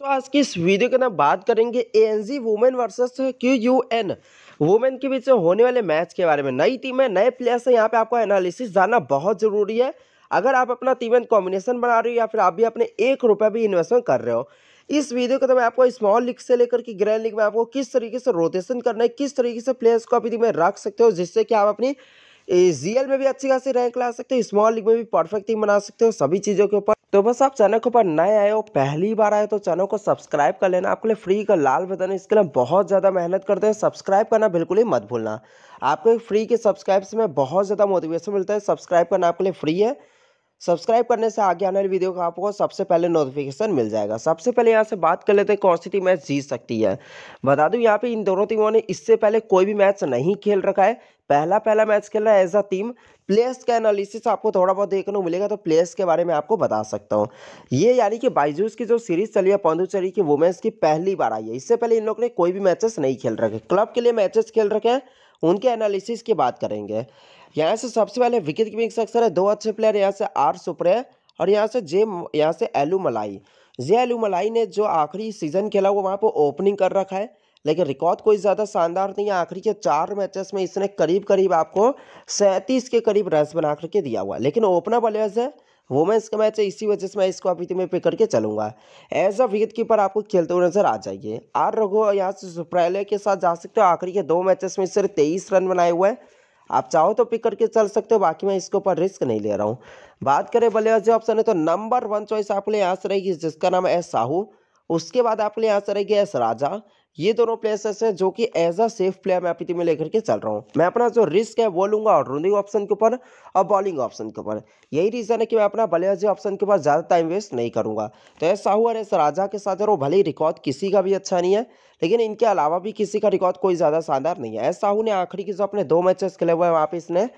तो आज की इस वीडियो के नाम बात करेंगे A N G women versus Q U N women के बीच में होने वाले मैच के बारे में नई टीमें नए प्लेयर्स हैं यहाँ पे आपको एनालिसिस जानना बहुत ज़रूरी है अगर आप अपना टीम एंड कॉम्बिनेशन बना रहे हो या फिर आप भी अपने एक रुपये भी इन्वेस्टमेंट कर रहे हो इस वीडियो के तो मैं आपको स्मॉल लीग से लेकर के ग्रैंड लीग में आपको किस तरीके से रोटेशन करना है किस तरीके से प्लेयर्स को अपनी में रख सकते हो जिससे कि आप अपनी जी में भी अच्छी खासी रैंक ला सकते हो स्मॉल लीग में भी परफेक्ट टीम बना सकते हो सभी चीज़ों के ऊपर तो बस आप चैनल के ऊपर नए आए हो पहली बार आए तो चैनल को सब्सक्राइब कर लेना आपके लिए फ्री का लाल बटन इसके लिए बहुत ज़्यादा मेहनत करते हैं सब्सक्राइब करना बिल्कुल ही मत भूलना आपको फ्री के सब्सक्राइब से में बहुत ज़्यादा मोटिवेशन मिलता है सब्सक्राइब करना आपके लिए फ्री है सब्सक्राइब करने से आगे आने वाली वीडियो का आपको सबसे पहले नोटिफिकेशन मिल जाएगा सबसे पहले यहाँ से बात कर लेते हैं कौन सी टीम मैच जीत सकती है बता दूँ यहाँ पे इन दोनों टीमों ने इससे पहले कोई भी मैच नहीं खेल रखा है पहला पहला मैच खेल रहा है एज अ टीम प्लेयर्स का एनालिसिस आपको थोड़ा बहुत देखने को मिलेगा तो प्लेयर्स के बारे में आपको बता सकता हूँ ये यानी कि बाइजूस की जो सीरीज चली है पौधुचेरी की वुमेंस की पहली बार आई है इससे पहले इन लोग ने कोई भी मैचेस नहीं खेल रखे क्लब के लिए मैचेस खेल रखे हैं उनके एनालिसिस की बात करेंगे यहाँ से सबसे पहले विकेट कीपिंग सेक्शन है दो अच्छे प्लेयर यहाँ से आर सुप्रे और यहाँ से जे यहाँ से एलू मलाई जे एलू मलाई ने जो आखिरी सीजन खेला वो वहाँ पर ओपनिंग कर रखा है लेकिन रिकॉर्ड कोई ज़्यादा शानदार नहीं है आखिरी के चार मैचेस में इसने करीब करीब आपको सैंतीस के करीब रन्स बना करके दिया हुआ लेकिन ओपनर बल्लेबाज है वुमेंस का मैच है इसी वजह से मैं इसको अभी तो में पिक करके चलूंगा एज अ विकेट कीपर आपको खेलते हुए नजर आ जाइए आर रघु यहाँ से सुप्रालय के साथ जा सकते हो आखिरी के दो मैचेस में सिर्फ तेईस रन बनाए हुए हैं आप चाहो तो पिक करके चल सकते हो बाकी मैं इसके ऊपर रिस्क नहीं ले रहा हूँ बात करें बल्लेबाजी ऑप्शन है तो नंबर वन चॉइस आपके लिए यहाँ से रहेगी जिसका नाम है साहू उसके बाद आपके लिए आंसर है एस राजा ये दोनों प्लेसेस हैं जो कि एज अ सेफ प्लेयर मैं अपनी में लेकर के चल रहा हूँ मैं अपना जो रिस्क है वो लूंगा और रनिंग ऑप्शन के ऊपर और बॉलिंग ऑप्शन के ऊपर यही रीज़न है कि मैं अपना बल्लेबाजी ऑप्शन के ऊपर ज़्यादा टाइम वेस्ट नहीं करूंगा तो एस साहू और एस राजा के साथ भले ही रिकॉर्ड किसी का भी अच्छा नहीं है लेकिन इनके अलावा भी किसी का रिकॉर्ड कोई ज़्यादा शानदार नहीं है एस साहू ने आखिरी के जो अपने दो मैचेस खेले हुए हैं वहाँ पर इसने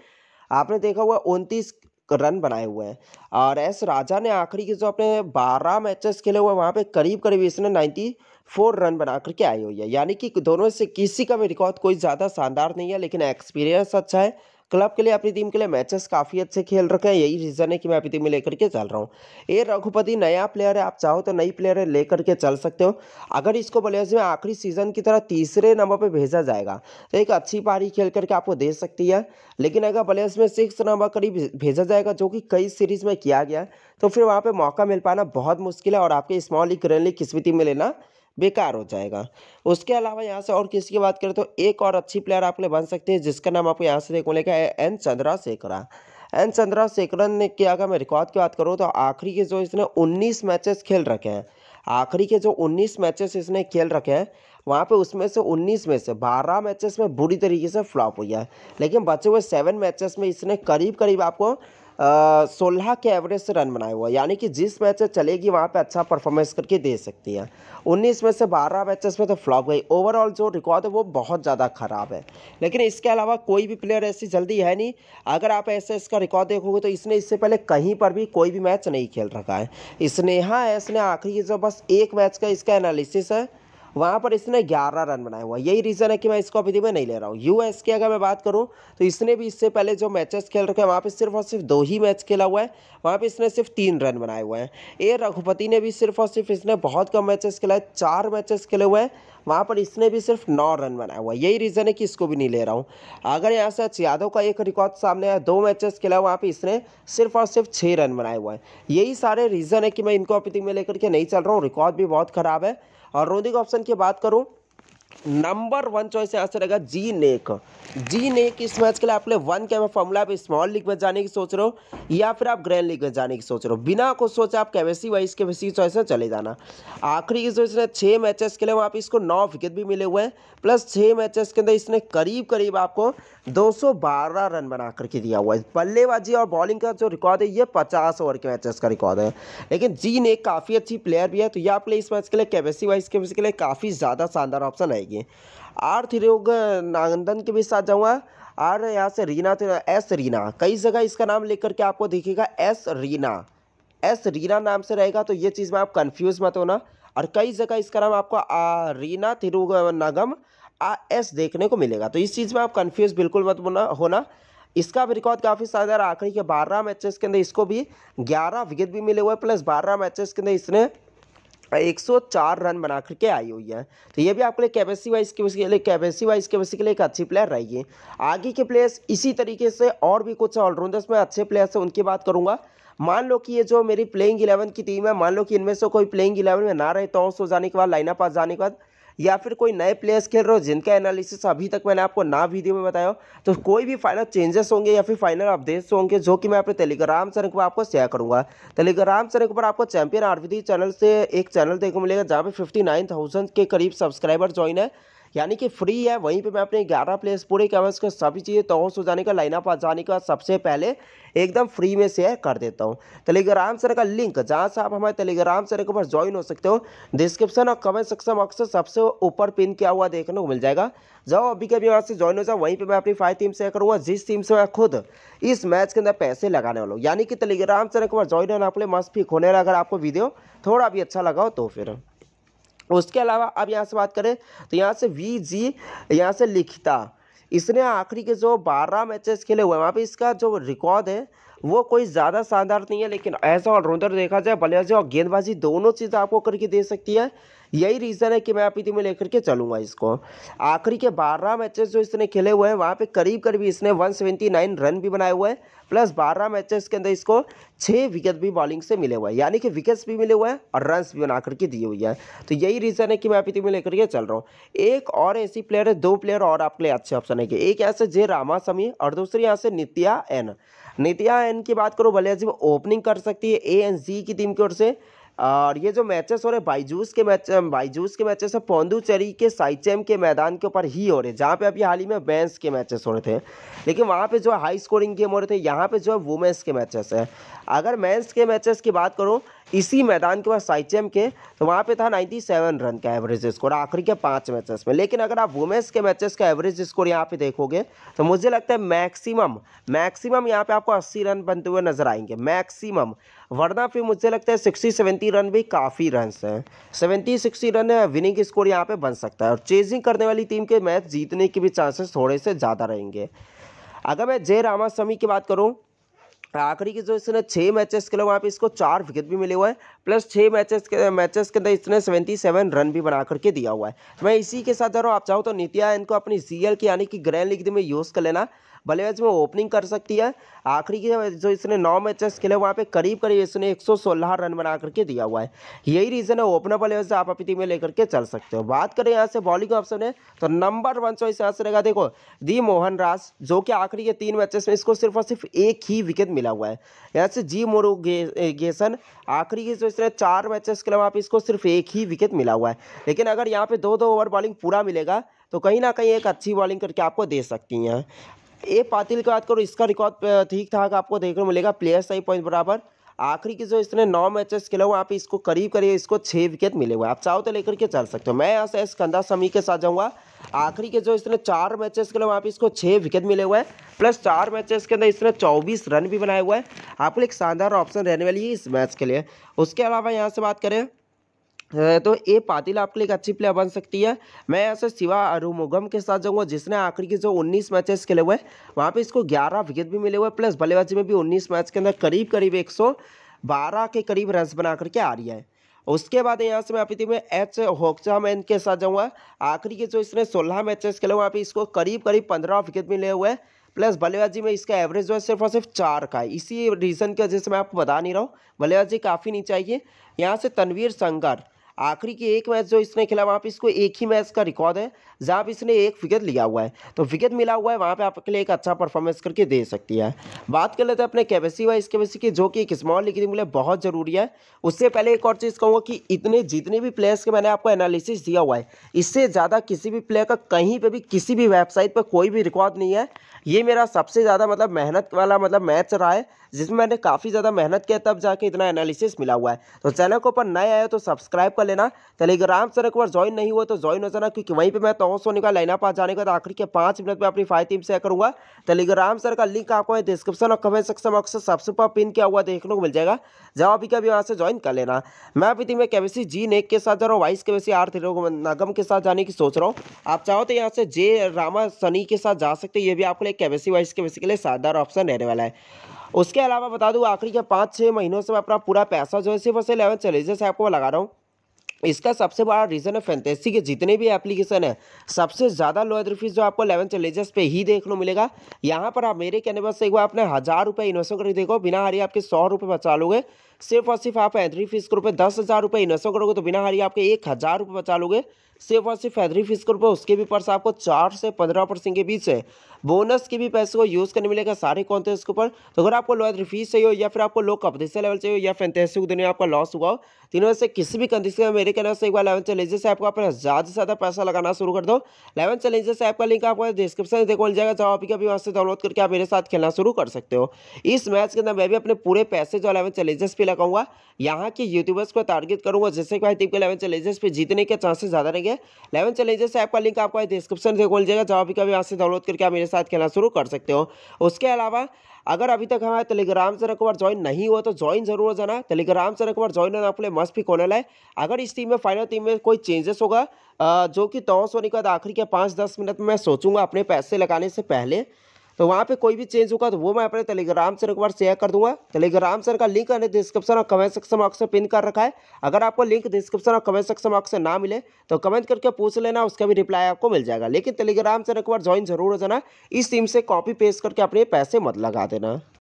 आपने देखा हुआ उनतीस रन बनाए हुए हैं और एस राजा ने आखिरी के जो अपने बारह मैचेस खेले हुए वहाँ पे करीब करीब इसने नाइन्टी फोर रन बना करके आई हुई है यानी कि दोनों से किसी का भी रिकॉर्ड कोई ज़्यादा शानदार नहीं है लेकिन एक्सपीरियंस अच्छा है क्लब के लिए अपनी टीम के लिए मैचेस काफ़ी अच्छे खेल रखे हैं यही रीज़न है कि मैं अपनी टीम में लेकर के चल रहा हूँ ए रघुपति नया प्लेयर है आप चाहो तो नई प्लेयर है लेकर के चल सकते हो अगर इसको बल्लेबाजी में आखिरी सीजन की तरह तीसरे नंबर पर भेजा जाएगा तो एक अच्छी पारी खेल करके आपको दे सकती है लेकिन अगर बल्लेबाज में सिक्स नंबर करीब भेजा जाएगा जो कि कई सीरीज में किया गया तो फिर वहाँ पर मौका मिल पाना बहुत मुश्किल है और आपके स्मॉल लीग ग्रैंड लीग भी टीम में लेना बेकार हो जाएगा उसके अलावा यहाँ से और किसी की बात करें तो एक और अच्छी प्लेयर आपके लिए बन सकती है जिसका नाम आपको यहाँ से देखने को एन चंद्रा सेकरा एन चंद्रा सेकरन ने क्या अगर मैं रिकॉर्ड की बात करूँ तो आखिरी के जो इसने उन्नीस मैचेस खेल रखे हैं आखिरी के जो 19 मैचेस इसने खेल रखे हैं वहाँ पे उसमें से 19 में से 12 मैचेस में बुरी तरीके से फ्लॉप हुई है लेकिन बचे हुए सेवन मैचेस में इसने करीब करीब आपको सोलह के एवरेज से रन बनाए हुआ यानी कि जिस मैच से चलेगी वहाँ पे अच्छा परफॉर्मेंस करके दे सकती है उन्नीस में से बारह मैचेस में तो फ्लॉप गई ओवरऑल जो रिकॉर्ड है वो बहुत ज़्यादा ख़राब है लेकिन इसके अलावा कोई भी प्लेयर ऐसी जल्दी है नहीं अगर आप ऐसे इसका रिकॉर्ड देखोगे तो इसने इससे पहले कहीं पर भी कोई भी मैच नहीं खेल रखा है स्नेहा एस ने आखिरी जो बस एक मैच का इसका एनालिसिस है वहाँ पर इसने 11 रन बनाया हुआ यही रीज़न है कि मैं इसको अभी में नहीं ले रहा हूँ यूएस की अगर मैं बात करूँ तो इसने भी इससे पहले जो मैचेस खेल रखे हैं वहाँ पर सिर्फ और सिर्फ दो ही मैच खेला हुआ है वहाँ पर इसने सिर्फ तीन रन बनाए हुए हैं ए रघुपति ने भी सिर्फ और सिर्फ इसने बहुत कम मैचेस खेला है चार मैचेस खेले हुए हैं वहाँ पर इसने भी सिर्फ नौ रन बनाया हुआ है यही रीज़न है कि इसको भी नहीं ले रहा हूँ अगर यहाँ से यादव का एक रिकॉर्ड सामने आया दो मैचेस खेला वहाँ पर इसने सिर्फ और सिर्फ छः रन बनाए हुआ है यही सारे रीज़न है कि मैं इनको अपनी में लेकर के नहीं चल रहा हूँ रिकॉर्ड भी बहुत ख़राब है और रोदिक ऑप्शन की बात करूँ नंबर वन चॉइस यहाँ से रहेगा जी नेक जी नेक इस मैच के लिए आपने वन कैवे फॉर्मूला आप स्मॉल लीग में जाने की सोच रहे हो या फिर आप ग्रैंड लीग में जाने की सोच रहे हो बिना कुछ सोचे आप केवेसी वाइज वैसी चॉइस में चले जाना आखिरी की जो इसने छः मैचेस के लिए वहाँ पर इसको नौ विकेट भी मिले हुए हैं प्लस छः मैचेस के अंदर इसने करीब करीब आपको बारह रन बना करके दिया हुआ है बल्लेबाजी और बॉलिंग का जो रिकॉर्ड है ये पचास ओवर के मैचेस का रिकॉर्ड है लेकिन जी नेक काफ़ी अच्छी प्लेयर भी है तो यह आप इस मैच के लिए केवेसी वाइज के लिए काफ़ी ज़्यादा शानदार ऑप्शन आएगी चाहिए आर रोग नागंदन के भी साथ जाऊँगा आर यहाँ से रीना तो एस रीना कई जगह इसका नाम लिख करके आपको दिखेगा एस रीना एस रीना नाम से रहेगा तो ये चीज़ में आप कंफ्यूज मत होना और कई जगह इसका नाम आपको आ, रीना नगम आ एस देखने को मिलेगा तो इस चीज़ में आप कंफ्यूज बिल्कुल मत बोना होना इसका भी रिकॉर्ड काफ़ी शानदार आखिरी के बारह मैचेस के अंदर इसको भी ग्यारह विकेट भी मिले हुए प्लस बारह मैचेस के अंदर इसने 104 रन बना करके आई हुई है तो ये भी आपके लिए कैपेसिटी वाइज के लिए कैपेसिटी वाइज के के लिए एक अच्छी प्लेयर रही है आगे के प्लेयर्स इसी तरीके से और भी कुछ ऑलराउंडर्स में अच्छे प्लेयर्स हैं उनकी बात करूँगा मान लो कि ये जो मेरी प्लेइंग इलेवन की टीम है मान लो कि इनमें से कोई प्लेइंग इलेवन में ना रहे तो जाने के बाद लाइनअप आ जाने के बाद या फिर कोई नए प्लेयर्स खेल रहे हो जिनका एनालिसिस अभी तक मैंने आपको ना वीडियो में बताया तो कोई भी फाइनल चेंजेस होंगे या फिर फाइनल अपडेट्स होंगे जो कि मैं अपने टेलीग्राम चैनल पर आपको शेयर करूंगा टेलीग्राम चैनल पर आपको चैंपियन आरवीडी चैनल से एक चैनल देखने को मिलेगा जहाँ पर फिफ्टी के करीब सब्सक्राइबर ज्वाइन है यानी कि फ्री है वहीं पे मैं अपने 11 प्लेस पूरे कैमरास को सभी चीज़ें तो हो जाने का लाइनअप आ जाने का सबसे पहले एकदम फ्री में शेयर कर देता हूँ टेलीग्राम सर का लिंक जहाँ से आप हमारे टेलीग्राम सर के ऊपर ज्वाइन हो सकते हो डिस्क्रिप्शन और कमेंट सेक्शन बॉक्स अक्सर सबसे ऊपर पिन किया हुआ देखने को मिल जाएगा जाओ अभी कभी वहाँ से ज्वाइन हो जाओ वहीं पर मैं अपनी फाइव टीम शेयर करूँगा जिस टीम से मैं खुद इस मैच के अंदर पैसे लगाने वाला हूँ यानी कि टेलीग्राम सर के ऊपर ज्वाइन होना आपके मस्त फीक होने अगर आपको वीडियो थोड़ा भी अच्छा लगा हो तो फिर उसके अलावा अब यहाँ से बात करें तो यहाँ से वी जी यहाँ से लिखता इसने आखिरी के जो बारह मैचेस खेले हुए हैं वहाँ पे इसका जो रिकॉर्ड है वो कोई ज़्यादा शानदार नहीं है लेकिन ऐसा ऑलराउंडर देखा जाए बल्लेबाजी और गेंदबाजी दोनों चीज़ आपको करके दे सकती है यही रीज़न है कि मैं अपनी टीम में लेकर के चलूँगा इसको आखिरी के बारह मैचेस जो इसने खेले हुए हैं वहाँ पे करीब करीब इसने 179 रन भी बनाए हुए हैं प्लस बारह मैचेस के अंदर इसको छः विकेट भी बॉलिंग से मिले हुए हैं यानी कि विकेट्स भी मिले हुए हैं और रन भी बना करके दिए हुए हैं तो यही रीज़न है कि मैं अपनी टीम में लेकर के चल रहा हूँ एक और ऐसी प्लेयर है दो प्लेयर और आपके लिए अच्छे ऑप्शन है कि एक यहाँ से जे रामासमी और दूसरी यहाँ से नित्या एन नित्या एन की बात करो भले जी ओपनिंग कर सकती है ए एन जी की टीम की ओर से और ये जो मैचेस हो रहे बाईजूस के मैच बाईजूस के मैचेस है पौंदुचेरी के साइचेम के मैदान के ऊपर ही हो रहे जहाँ पे अभी हाल ही में बैंस के मैचेस हो रहे थे लेकिन वहाँ पे जो हाई स्कोरिंग गेम हो रहे थे यहाँ पे जो है वुमेंस के मैचेस है अगर मेंस के मैचेस की बात करूँ इसी मैदान के बाद साइचम के तो वहाँ पे था 97 रन का एवरेज स्कोर आखिरी के पाँच मैचेस में लेकिन अगर आप वुमेंस के मैचेस का एवरेज स्कोर यहाँ पे देखोगे तो मुझे लगता है मैक्सिमम मैक्सिमम यहाँ पे आपको 80 रन बनते हुए नजर आएंगे मैक्सिमम वरना फिर मुझे लगता है सिक्सटी सेवेंटी रन भी काफ़ी रन हैं seventy sixty run winning score यहाँ पर बन सकता है और चेजिंग करने वाली टीम के मैच जीतने के भी चांसेस थोड़े से ज़्यादा रहेंगे अगर मैं जय रामास्वामी की बात करूँ आखिरी के जो इसने छः मैचेस खेले वहाँ पे इसको चार विकेट भी मिले हुए हैं प्लस छः मैचेस के मैचेस के अंदर इसने सेवेंटी सेवन रन भी बना करके दिया हुआ है मैं इसी के साथ जा रहा हूँ आप चाहो तो नीतिया इनको अपनी सी की यानी कि ग्रैंड लीग में यूज़ कर लेना बल्लेबाज में ओपनिंग कर सकती है आखिरी की जो इसने नौ मैचेस खेले वहाँ पे करीब करीब इसने 116 रन बना करके दिया हुआ है यही रीज़न है ओपनर बल्लेबाज आप अपनी टीम में लेकर के चल सकते हो बात करें यहाँ से बॉलिंग ऑप्शन है तो नंबर वन चॉइस यहाँ से रहेगा देखो दी मोहन राज जो कि आखिरी के तीन मैचेस में इसको सिर्फ और सिर्फ एक ही विकेट मिला हुआ है यहाँ से जी मोरू गेसन आखिरी के जो इसने चार मैचेस के लिए वहाँ पर इसको सिर्फ एक ही विकेट मिला हुआ है लेकिन अगर यहाँ पे दो दो ओवर बॉलिंग पूरा मिलेगा तो कहीं ना कहीं एक अच्छी बॉलिंग करके आपको दे सकती हैं ए पातिल की बात करो इसका रिकॉर्ड ठीक ठाक आपको देखने को मिलेगा प्लेयर सही पॉइंट बराबर आखिरी की जो इसने नौ मैचेस खेला हुआ आप इसको करीब करीब इसको छः विकेट मिले हुए आप चाहो तो लेकर के चल सकते हो मैं यहाँ से स्कंदा समी के साथ जाऊँगा आखिरी के जो इसने चार मैचेस खेले वहाँ पे इसको छः विकेट मिले हुए हैं प्लस चार मैचेस के अंदर इसने चौबीस रन भी बनाए हुए हैं आपको एक शानदार ऑप्शन रहने वाली है इस मैच के लिए उसके अलावा यहाँ से बात करें तो ए पातिल आपके लिए एक अच्छी प्लेयर बन सकती है मैं ऐसे शिवा अरुमुगम के साथ जाऊंगा जिसने आखिर के जो 19 मैचेस खेले हुए हैं वहाँ पे इसको 11 विकेट भी मिले हुए प्लस बल्लेबाजी में भी 19 मैच के अंदर करीब करीब 112 के करीब रन बना करके आ रही है उसके बाद यहाँ से मैं आप में एच होकचामैन के साथ जाऊँगा आखिरी के जो इसने सोलह मैचेस खेले हुए वहाँ पर इसको करीब करीब पंद्रह विकेट मिले हुए हैं प्लस बल्लेबाजी में इसका एवरेज जो है सिर्फ और सिर्फ चार का है इसी रीज़न की वजह से मैं आपको बता नहीं रहा हूँ बल्लेबाजी काफ़ी नीचे आई है यहाँ से तनवीर संगर आखिरी की एक मैच जो इसने खेला वहाँ पे इसको एक ही मैच का रिकॉर्ड है जहाँ पे इसने एक विकेट लिया हुआ है तो विकेट मिला हुआ है वहाँ पे आपके लिए एक अच्छा परफॉर्मेंस करके दे सकती है बात कर लेते हैं अपने केबेसी वाइस केबेसी की जो कि एक स्मॉल लिखने के लिए बहुत ज़रूरी है उससे पहले एक और चीज़ कहूँगा कि इतने जितने भी प्लेयर्स के मैंने आपको एनालिसिस दिया हुआ है इससे ज़्यादा किसी भी प्लेयर का कहीं पर भी किसी भी वेबसाइट पर कोई भी रिकॉर्ड नहीं है ये मेरा सबसे ज़्यादा मतलब मेहनत वाला मतलब मैच रहा है जिसमें मैंने काफ़ी ज़्यादा मेहनत किया तब जाके इतना एनालिसिस मिला हुआ है तो चैनल को ऊपर नए आए तो सब्सक्राइब कर लेना टेलीग्राम सर एक बार ज्वाइन नहीं हुआ तो ज्वाइन हो जाना क्योंकि वहीं पर मैं तो सोनी का लाइनअप आ जाने के बाद आखिर के पाँच मिनट में अपनी फाइव टीम से करूँगा टेलीग्राम सर का लिंक आपको डिस्क्रिप्शन और कमेंट सेक्शन में अक्सर सबसे ऊपर पिन किया हुआ देखने को मिल जाएगा जब अभी कभी वहाँ से ज्वाइन कर लेना मैं अभी टीम में केवेसी जी नेक के साथ जा रहा हूँ वाइस केवेसी आर थ्री नगम के साथ जाने की सोच रहा हूँ आप चाहो तो यहाँ से जे रामा सनी के साथ जा सकते ये भी आपके लिए केवेसी वाइस केवेसी के लिए शानदार ऑप्शन रहने वाला है उसके अलावा बता दूँ आखिरी के पाँच छः महीनों से मैं अपना पूरा पैसा जो है सिर्फ इलेवन चैलेंजेस ऐप को लगा रहा हूँ इसका सबसे बड़ा रीज़न है फैंटेसी के जितने भी एप्लीकेशन है सबसे ज़्यादा लोएड फीस जो आपको इलेवन चैलेंजेस पे ही देखने को मिलेगा यहाँ पर आप मेरे कहने से एक बार अपने हज़ार रुपये इन्वेस्ट करके देखो बिना हारी आपके सौ रुपये बचा लोगे सिर्फ और सिर्फ आप एंट्री फीस के रुपये दस हज़ार रुपये इन्वेस्ट करोगे तो बिना हारी आपके एक हज़ार रुपये बचा लोगे सिर्फ और सिर्फ एंट्री फीस के रुपये उसके भी पर्स आपको चार से पंद्रह परसेंट के बीच है बोनस के भी पैसे को यूज़ करने मिलेगा सारे कॉन्टेस्ट के ऊपर तो अगर आपको लो एद्री फीस चाहिए हो या फिर आपको लो कपदेसा लेवल चाहिए हो या फैंटेसी देने में आपका लॉस हुआ हो तीनों से किसी भी कंडीशन में मेरे कहना से एक बार इलेवन चैलेंजेस ऐप को आप ज़्यादा से ज़्यादा पैसा लगाना शुरू कर दो इलेवन चैलेंजेस ऐप का लिंक आपको डिस्क्रिप्शन देखो मिल जाएगा जहाँ आपकी अभी वहाँ से डाउनलोड करके आप मेरे साथ खेलना शुरू कर सकते हो इस मैच के अंदर मैं भी अपने पूरे पैसे जो अलेवन चैलेंजेस पर लगाऊंगा यहाँ के यूट्यूबर्स को टारगेट करूँगा जैसे कि भाई टीम के इलेवन चैलेंजेस पर जीतने के चांसेस ज़्यादा रहेंगे इलेवन चैलेंजेस ऐप का लिंक आपको डिस्क्रिप्शन देखो मिल जाएगा जहाँ भी अभी से डाउनलोड करके आप मेरे साथ खेलना शुरू कर सकते हो उसके अलावा अगर अभी तक हमारे टेलीग्राम से एक बार ज्वाइन नहीं हुआ तो ज्वाइन जरूर जाना टेलीग्राम से एक बार ज्वाइन होना आपके लिए मस्त पिक होने है अगर इस टीम में फाइनल टीम में कोई चेंजेस होगा जो कि टॉस होने के बाद आखिर के पाँच दस मिनट में सोचूंगा अपने पैसे लगाने से पहले तो वहाँ पे कोई भी चेंज होगा तो वो मैं अपने टेलीग्राम से एक बार शेयर कर दूंगा टेलीग्राम सर का लिंक डिस्क्रिप्शन और कमेंट सेक्शन बॉक्स से पिन कर रखा है अगर आपको लिंक डिस्क्रिप्शन और कमेंट सेक्शन बॉक्स से ना मिले तो कमेंट करके पूछ लेना उसका भी रिप्लाई आपको मिल जाएगा लेकिन टेलीग्राम सर एक बार ज्वाइन जरूर हो जाना इस टीम से कॉपी पेस्ट करके अपने पैसे मत लगा देना